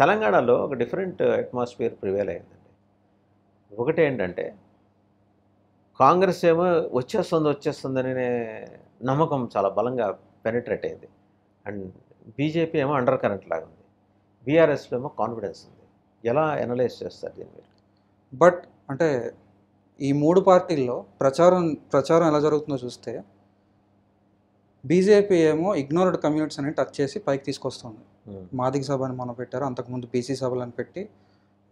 తెలంగాణలో ఒక different atmosphere prevail అయిందండి ఒకటి ఏంటంటే కాంగ్రెస్ ఏమో వచ్చేస్తుంది వచ్చేస్తుందనే నమ్మకం చాలా బలంగా పెనిట్రేట్ అయింది అండ్ బీజేపీ ఏమో అండర్ కరెంట్ లాగా ఉంది బీఆర్ఎస్లో ఏమో కాన్ఫిడెన్స్ ఉంది ఎలా అనలైజ్ చేస్తారు దీని మీరు బట్ అంటే ఈ మూడు పార్టీల్లో ప్రచారం ప్రచారం ఎలా జరుగుతుందో చూస్తే బీజేపీ ఏమో ఇగ్నోర్డ్ కమ్యూనిటీస్ అని టచ్ చేసి పైకి తీసుకొస్తుంది hmm. మాదిక సభ అని మనం పెట్టారు అంతకుముందు బీసీ సభలు అని పెట్టి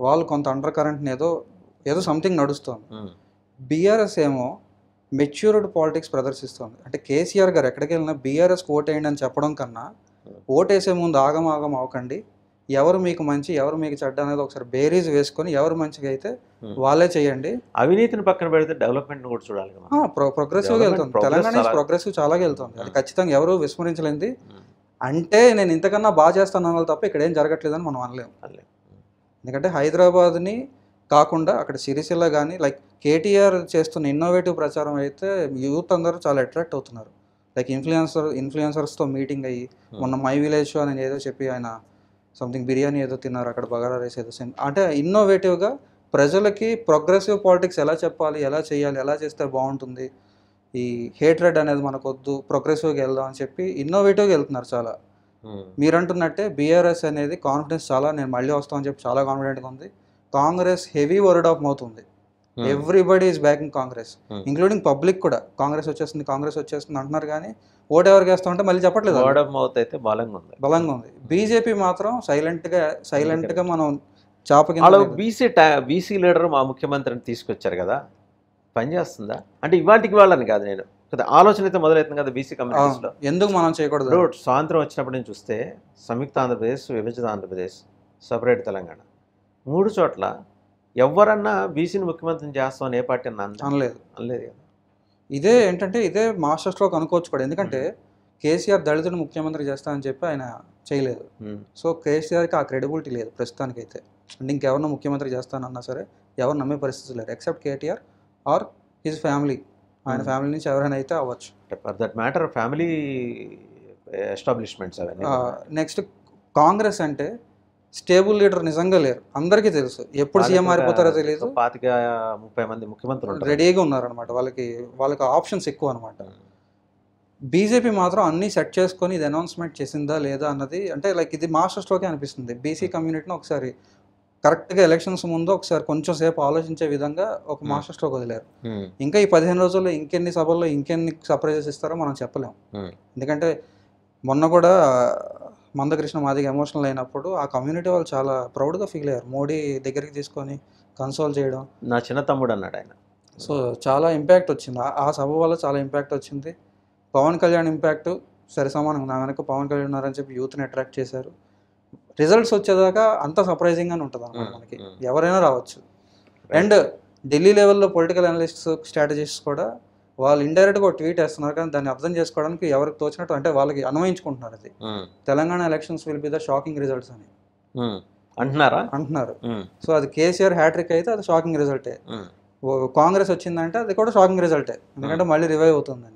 వాళ్ళు కొంత అండర్ కరెంట్ని ఏదో ఏదో సంథింగ్ నడుస్తుంది hmm. బీఆర్ఎస్ ఏమో మెచ్యూర్డ్ పాలిటిక్స్ ప్రదర్శిస్తుంది అంటే కేసీఆర్ గారు ఎక్కడికి వెళ్ళినా బీఆర్ఎస్కి ఓటేయండి అని చెప్పడం కన్నా hmm. ఓటేసే ముందు ఆగమాగం అవకండి ఎవరు మీకు మంచి ఎవరు మీకు చెడ్డ అనేది ఒకసారి బేరీజ్ వేసుకొని ఎవరు మంచిగా అయితే hmm. వాళ్ళే చేయండి అవినీతిని పక్కన పెడితే డెవలప్మెంట్ కూడా చూడాలి ప్రోగ్రెసివ్గా వెళ్తుంది తెలంగాణ ప్రోగ్రెసివ్ చాలా వెళ్తుంది అది hmm. ఖచ్చితంగా ఎవరు విస్మరించలేంది hmm. అంటే నేను ఇంతకన్నా బాగా చేస్తాను తప్ప ఇక్కడ ఏం జరగట్లేదు మనం అనలేము ఎందుకంటే హైదరాబాద్ని కాకుండా అక్కడ సిరిసిల్ల కానీ లైక్ కేటీఆర్ చేస్తున్న ఇన్నోవేటివ్ ప్రచారం అయితే యూత్ అందరూ చాలా అట్రాక్ట్ అవుతున్నారు లైక్ ఇన్ఫ్లుయెన్సర్ ఇన్ఫ్లుయెన్సర్స్తో మీటింగ్ అయ్యి మొన్న మై విలేజ్ అని ఏదో చెప్పి ఆయన సంథింగ్ బిర్యానీ ఏదో తిన్నారు అక్కడ బగారా రైస్ ఏదో అంటే ఇన్నోవేటివ్గా ప్రజలకి ప్రోగ్రెసివ్ పాలిటిక్స్ ఎలా చెప్పాలి ఎలా చేయాలి ఎలా చేస్తే బాగుంటుంది ఈ హేట్రెడ్ అనేది మనకు వద్దు ప్రోగ్రెసివ్గా వెళ్దాం అని చెప్పి ఇన్నోవేటివ్గా వెళ్తున్నారు చాలా hmm. మీరంటున్నట్టే బీఆర్ఎస్ అనేది కాన్ఫిడెన్స్ చాలా నేను మళ్ళీ వస్తామని చెప్పి చాలా కాన్ఫిడెంట్గా ఉంది Congress heavy word of mouth ఉంది everybody is backing Congress including public కూడా కాంగ్రెస్ వచ్చేస్తుంది కాంగ్రెస్ వచ్చేస్తుంది అంటున్నారు కానీ ఓట్ ఎవరికి వేస్తా ఉంటే మళ్ళీ చెప్పట్లేదు మౌత్ అయితే బలంగా ఉంది బలంగా ఉంది బీజేపీ మాత్రం సైలెంట్ గా hmm. మనం చాపకి అలా బీసీ బీసీ లీడర్ మా ముఖ్యమంత్రిని తీసుకొచ్చారు కదా పనిచేస్తుందా అంటే ఇవాటికి వాళ్ళని కాదు నేను కదా ఆలోచన అయితే మొదలవుతుంది కదా బీసీ కమ్యూనిటీస్లో ఎందుకు మనం చేయకూడదు స్వాతంత్రం వచ్చినప్పుడు నేను చూస్తే సంయుక్త ఆంధ్రప్రదేశ్ విభజిత ఆంధ్రప్రదేశ్ సపరేట్ తెలంగాణ మూడు చోట్ల ఎవరన్నా బీసీని ముఖ్యమంత్రిని చేస్తాం ఏ పార్టీ అనలేదు అనలేదు ఇదే ఏంటంటే ఇదే మాస్టర్ స్ట్రోక్ అనుకోవచ్చు కూడా ఎందుకంటే కేసీఆర్ దళితుని ముఖ్యమంత్రి చేస్తానని చెప్పి ఆయన చేయలేదు సో కేసీఆర్కి ఆ క్రెడిబిలిటీ లేదు ప్రస్తుతానికైతే అండ్ ఇంకెవరినో ముఖ్యమంత్రి చేస్తానన్నా సరే ఎవరు నమ్మే పరిస్థితి లేదు except KTR or his family ఆయన ఫ్యామిలీ నుంచి ఎవరైనా అయితే అవ్వచ్చు for that matter family establishments next Congress అంటే స్టేబుల్ లీడర్ నిజంగా లేరు అందరికీ తెలుసు ఎప్పుడు సీఎం మారిపోతారో తెలియదు పాతిక ముప్పై మంది ముఖ్యమంత్రులు రెడీగా ఉన్నారనమాట వాళ్ళకి వాళ్ళకి ఆప్షన్స్ ఎక్కువ అనమాట బీజేపీ మాత్రం అన్నీ సెట్ చేసుకొని ఇది అనౌన్స్మెంట్ చేసిందా లేదా అన్నది అంటే లైక్ ఇది మాస్టర్ స్ట్రోకే అనిపిస్తుంది బీసీ కమ్యూనిటీని ఒకసారి కరెక్ట్గా ఎలక్షన్స్ ముందు ఒకసారి కొంచెం సేపు ఆలోచించే విధంగా ఒక మాస్టర్ స్ట్రోక్ వదిలేరు ఇంకా ఈ పదిహేను రోజుల్లో ఇంకెన్ని సభల్లో ఇంకెన్ని సర్ప్రైజెస్ ఇస్తారో మనం చెప్పలేము ఎందుకంటే మొన్న కూడా మందకృష్ణ దగ్గర ఎమోషనల్ అయినప్పుడు ఆ కమ్యూనిటీ వాళ్ళు చాలా ప్రౌడ్గా ఫీల్ అయ్యారు మోడీ దగ్గరికి తీసుకొని కన్సోల్ చేయడం నా చిన్న తమ్ముడు అన్నాడు ఆయన సో చాలా ఇంపాక్ట్ వచ్చింది ఆ సభ వల్ల చాలా ఇంపాక్ట్ వచ్చింది పవన్ కళ్యాణ్ ఇంపాక్ట్ సరి సమానం నా వెనక పవన్ కళ్యాణ్ ఉన్నారని చెప్పి యూత్ని అట్రాక్ట్ చేశారు రిజల్ట్స్ వచ్చేదాకా అంత సర్ప్రైజింగ్గానే ఉంటుంది అనమాట మనకి ఎవరైనా రావచ్చు అండ్ ఢిల్లీ లెవెల్లో పొలిటికల్ అనలిస్ట్స్ స్ట్రాటజిస్ట్ కూడా వాళ్ళు ఇండైరెక్ట్గా గా ట్వీట్ వేస్తున్నారు కానీ దాన్ని అర్థం చేసుకోవడానికి ఎవరికి తోచినట్టు అంటే వాళ్ళకి అన్వయించుకుంటున్నారు అది Telangana elections will be the shocking results అని అంటున్నారా అంటున్నారు సో అది కేసీఆర్ హ్యాట్రిక్ అయితే అది షాకింగ్ రిజల్టే కాంగ్రెస్ వచ్చిందంటే అది కూడా షాకింగ్ రిజల్టే ఎందుకంటే మళ్ళీ రివైవ్ అవుతుందని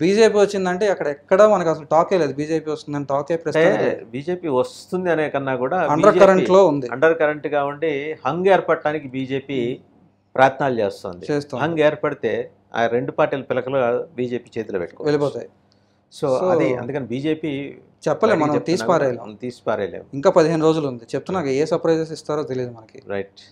బీజేపీ వచ్చిందంటే అక్కడ ఎక్కడ మనకు అసలు టాకే లేదు బీజేపీ వస్తుందని టాకే బీజేపీ వస్తుంది అనే కన్నా కూడా అండర్ కరెంట్ లో ఉంది అండర్ కరెంట్ గా ఉండి హంగ్ ఏర్పడటానికి బీజేపీ ప్రయత్నాలు చేస్తుంది హంగ్ ఏర్పడితే ఆ రెండు పార్టీల పిలకలు బీజేపీ చేతిలో పెట్టుకో వెళ్ళిపోతాయి సో అది అందుకని బీజేపీ చెప్పలేము మనం తీసి పారేయలేం ఇంకా పదిహేను రోజులు ఉంది చెప్తున్నా ఏ సర్ప్రైజెస్ ఇస్తారో తెలియదు మనకి రైట్